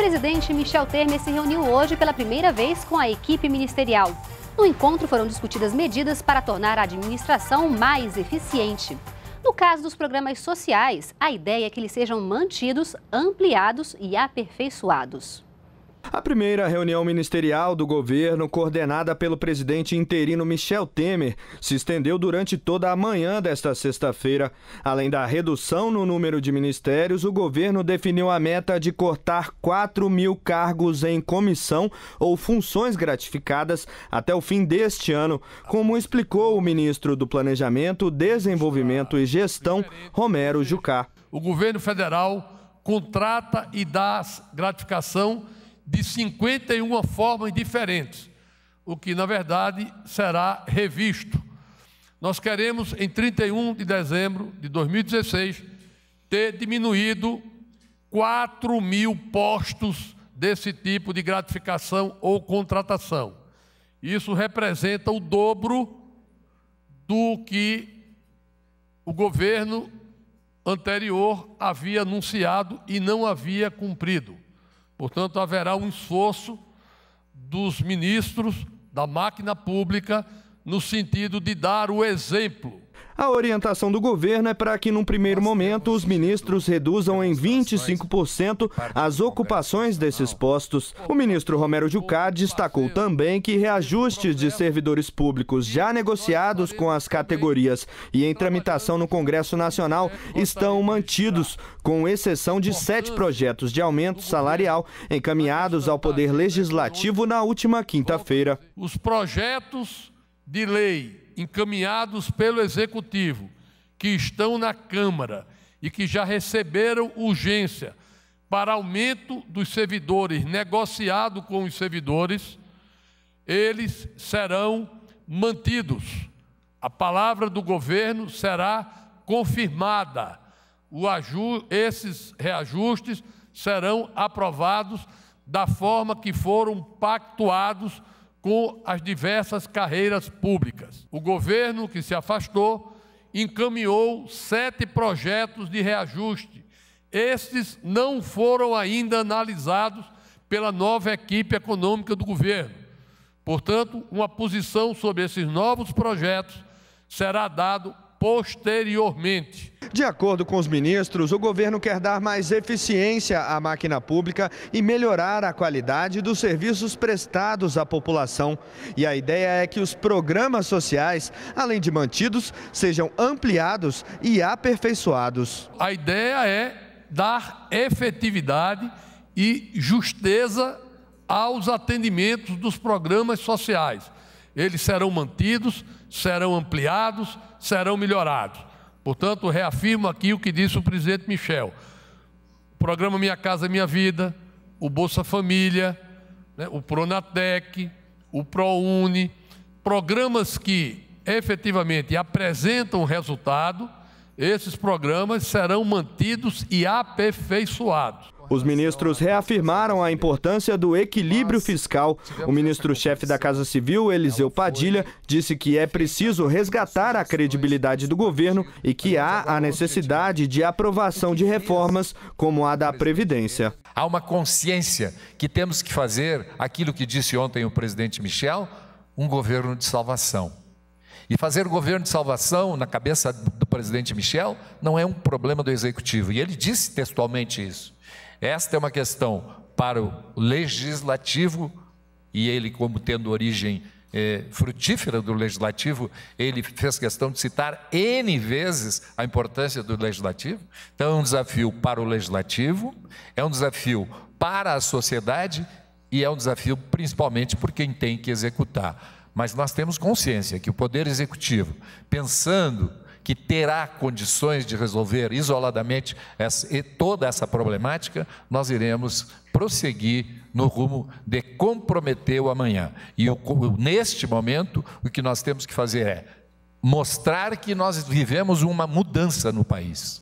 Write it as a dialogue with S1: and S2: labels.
S1: presidente Michel Temer se reuniu hoje pela primeira vez com a equipe ministerial. No encontro foram discutidas medidas para tornar a administração mais eficiente. No caso dos programas sociais, a ideia é que eles sejam mantidos, ampliados e aperfeiçoados. A primeira reunião ministerial do governo, coordenada pelo presidente interino Michel Temer, se estendeu durante toda a manhã desta sexta-feira. Além da redução no número de ministérios, o governo definiu a meta de cortar 4 mil cargos em comissão ou funções gratificadas até o fim deste ano, como explicou o ministro do Planejamento, Desenvolvimento e Gestão, Romero Jucá.
S2: O governo federal contrata e dá gratificação de 51 formas diferentes, o que na verdade será revisto. Nós queremos, em 31 de dezembro de 2016, ter diminuído 4 mil postos desse tipo de gratificação ou contratação. Isso representa o dobro do que o governo anterior havia anunciado e não havia cumprido. Portanto, haverá um esforço dos ministros da máquina pública no sentido de dar o exemplo
S1: a orientação do governo é para que, num primeiro momento, os ministros reduzam em 25% as ocupações desses postos. O ministro Romero Jucá destacou também que reajustes de servidores públicos já negociados com as categorias e em tramitação no Congresso Nacional estão mantidos, com exceção de sete projetos de aumento salarial encaminhados ao Poder Legislativo na última quinta-feira.
S2: Os projetos de lei encaminhados pelo Executivo, que estão na Câmara e que já receberam urgência para aumento dos servidores negociado com os servidores, eles serão mantidos. A palavra do governo será confirmada. esses reajustes serão aprovados da forma que foram pactuados com as diversas carreiras públicas. O governo, que se afastou, encaminhou sete projetos de reajuste. Estes não foram ainda analisados pela nova equipe econômica do governo. Portanto, uma posição sobre esses novos projetos será dado posteriormente.
S1: De acordo com os ministros, o governo quer dar mais eficiência à máquina pública e melhorar a qualidade dos serviços prestados à população. E a ideia é que os programas sociais, além de mantidos, sejam ampliados e aperfeiçoados.
S2: A ideia é dar efetividade e justeza aos atendimentos dos programas sociais. Eles serão mantidos, serão ampliados, serão melhorados. Portanto, reafirmo aqui o que disse o presidente Michel. O programa Minha Casa Minha Vida, o Bolsa Família, né, o Pronatec, o ProUni, programas que efetivamente apresentam resultado, esses programas serão mantidos e aperfeiçoados.
S1: Os ministros reafirmaram a importância do equilíbrio fiscal. O ministro-chefe da Casa Civil, Eliseu Padilha, disse que é preciso resgatar a credibilidade do governo e que há a necessidade de aprovação de reformas, como a da Previdência.
S3: Há uma consciência que temos que fazer aquilo que disse ontem o presidente Michel, um governo de salvação. E fazer o governo de salvação, na cabeça do presidente Michel, não é um problema do executivo. E ele disse textualmente isso. Esta é uma questão para o legislativo, e ele, como tendo origem eh, frutífera do legislativo, ele fez questão de citar N vezes a importância do legislativo. Então, é um desafio para o legislativo, é um desafio para a sociedade e é um desafio principalmente por quem tem que executar. Mas nós temos consciência que o Poder Executivo, pensando que terá condições de resolver isoladamente essa, toda essa problemática, nós iremos prosseguir no rumo de comprometer o amanhã. E o, neste momento, o que nós temos que fazer é mostrar que nós vivemos uma mudança no país.